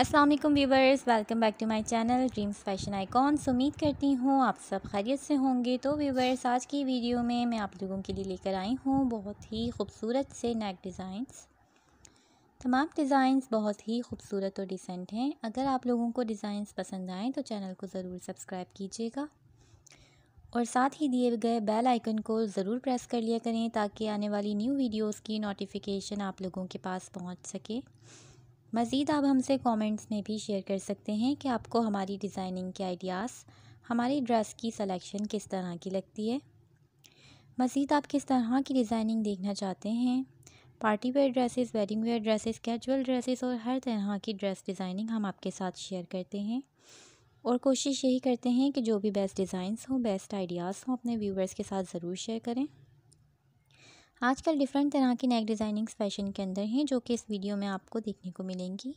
अस्सलाम वालेकुम viewers welcome back to my channel dreams fashion icon उम्मीद करती हूँ आप सब खैरियत से होंगे तो व्यूवर्स आज की वीडियो में मैं आप लोगों के लिए लेकर आई हूँ बहुत ही खूबसूरत से नेक डिज़ाइंस तमाम डिज़ाइंस बहुत ही खूबसूरत और डिसेंट हैं अगर आप लोगों को डिज़ाइंस पसंद आएँ तो चैनल को ज़रूर सब्सक्राइब कीजिएगा और साथ ही दिए गए बेल आइकन को ज़रूर प्रेस कर लिया करें ताकि आने वाली न्यू वीडियोज़ की नोटिफिकेशन आप लोगों के पास पहुँच सके मज़ीद आप हमसे कमेंट्स में भी शेयर कर सकते हैं कि आपको हमारी डिज़ाइनिंग के आइडियाज़ हमारी ड्रेस की सिलेक्शन किस तरह की लगती है मज़ीद आप किस तरह की डिज़ाइनिंग देखना चाहते हैं party wear dresses wedding wear dresses casual dresses और हर तरह की ड्रेस डिज़ाइनिंग हम आपके साथ शेयर करते हैं और कोशिश यही करते हैं कि जो भी बेस्ट डिज़ाइंस हों बेस्ट आइडियाज़ हों अपने व्यूवर्स के साथ ज़रूर शेयर करें आजकल डिफरेंट तरह की नेक डिज़ाइनिंग्स फैशन के अंदर हैं जो कि इस वीडियो में आपको देखने को मिलेंगी